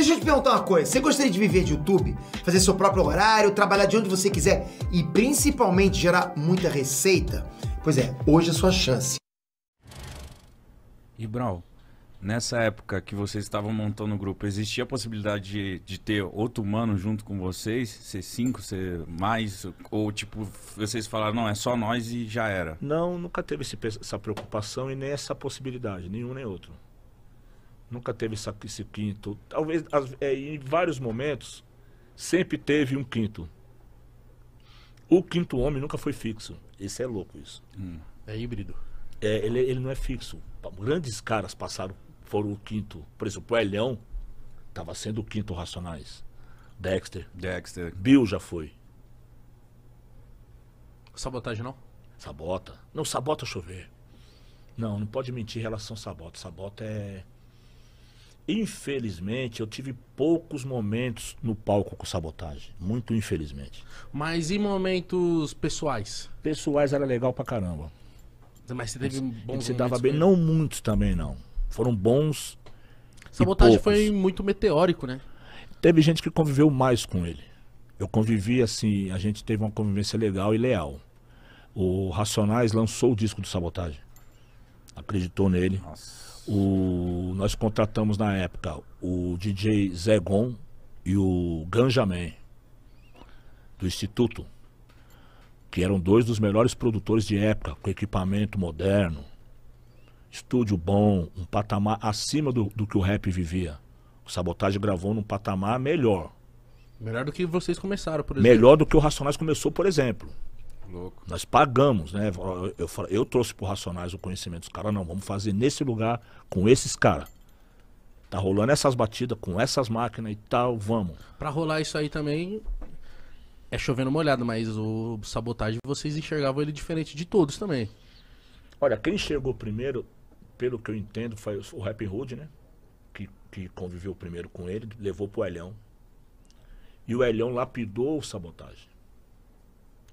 Deixa eu te perguntar uma coisa. Você gostaria de viver de YouTube? Fazer seu próprio horário, trabalhar de onde você quiser e principalmente gerar muita receita? Pois é, hoje é a sua chance. E Brau, nessa época que vocês estavam montando o grupo, existia a possibilidade de, de ter outro humano junto com vocês? Ser cinco, ser mais? Ou tipo, vocês falaram, não, é só nós e já era? Não, nunca teve esse, essa preocupação e nem essa possibilidade, nenhum nem outro. Nunca teve essa, esse quinto. Talvez as, é, em vários momentos sempre teve um quinto. O quinto homem nunca foi fixo. Esse é louco isso. Hum. É híbrido. É, ele, ele não é fixo. Grandes caras passaram, foram o quinto. Por exemplo, o Elhão estava sendo o quinto Racionais. Dexter. Dexter. Bill já foi. Sabotagem não? Sabota. Não, sabota chover. Não, não pode mentir em relação a sabota. Sabota é. Infelizmente, eu tive poucos momentos no palco com sabotagem. Muito infelizmente. Mas e momentos pessoais? Pessoais era legal pra caramba. Mas você teve bons se dava bem, não muitos também não. Foram bons. Sabotagem foi muito meteórico, né? Teve gente que conviveu mais com ele. Eu convivi assim, a gente teve uma convivência legal e leal. O Racionais lançou o disco do Sabotagem. Acreditou nele. Nossa. O, nós contratamos na época o DJ Zé Gon e o Ganjamin, do Instituto, que eram dois dos melhores produtores de época, com equipamento moderno, estúdio bom, um patamar acima do, do que o rap vivia. O Sabotagem gravou num patamar melhor. Melhor do que vocês começaram, por exemplo. Melhor do que o Racionais começou, por exemplo. Louco. Nós pagamos, né? Eu, eu, eu trouxe pro Racionais o conhecimento dos caras, não, vamos fazer nesse lugar com esses caras. Tá rolando essas batidas com essas máquinas e tal, vamos. Pra rolar isso aí também é chovendo molhado, mas o sabotagem vocês enxergavam ele diferente de todos também. Olha, quem chegou primeiro, pelo que eu entendo, foi o Rap Hood, né? Que, que conviveu primeiro com ele, levou pro Elhão. E o Elhão lapidou o sabotagem.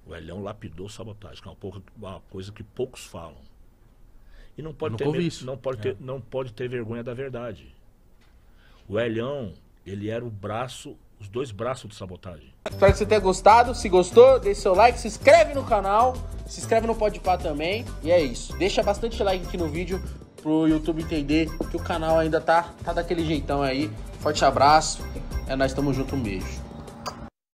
O Elhão lapidou sabotagem, que é uma, pouca, uma coisa que poucos falam. E não pode, ter, isso. Não, pode é. ter, não pode ter vergonha da verdade. O Elhão, ele era o braço, os dois braços de sabotagem. Espero que você tenha gostado. Se gostou, deixe seu like, se inscreve no canal, se inscreve no Podpah também. E é isso. Deixa bastante like aqui no vídeo pro YouTube entender que o canal ainda tá, tá daquele jeitão aí. Forte abraço. É nós, tamo junto, um beijo.